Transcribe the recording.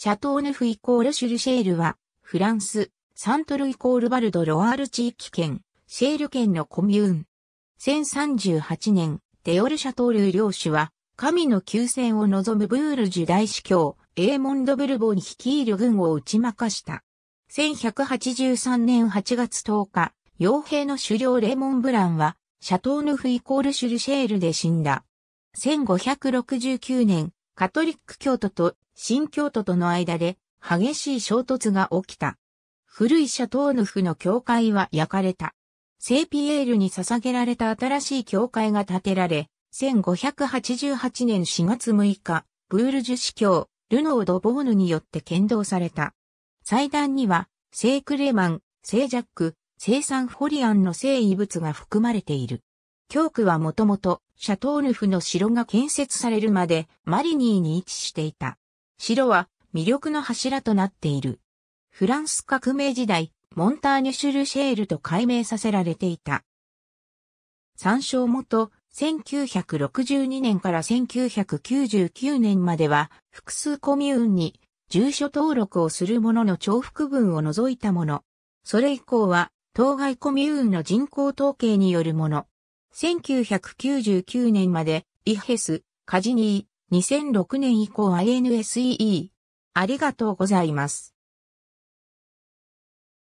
シャトーヌフイコールシュルシェールは、フランス、サントルイコールバルド・ロワール地域圏、シェール圏のコミューン。1038年、デオル・シャトール領主は、神の休戦を望むブールジ大司教、エーモンド・ブルボン率いる軍を打ち負かした。1183年8月10日、傭兵の首領レーモン・ブランは、シャトーヌフイコール・シュルシェールで死んだ。1569年、カトリック教徒と新教徒との間で激しい衝突が起きた。古いシャトーヌフの教会は焼かれた。聖ピエールに捧げられた新しい教会が建てられ、1588年4月6日、ブールジュ司教、ルノー・ド・ボーヌによって剣道された。祭壇には、聖クレマン、聖ジャック、聖サンフォリアンの聖遺物が含まれている。教区はもともと、シャトーヌフの城が建設されるまでマリニーに位置していた。城は魅力の柱となっている。フランス革命時代、モンターニュシュルシェールと改名させられていた。参照元、1962年から1999年までは、複数コミューンに住所登録をする者の重複分を除いたもの。それ以降は、当該コミューンの人口統計によるもの。1999年まで、イヘス、カジニー、2006年以降 INSEE。ありがとうございます。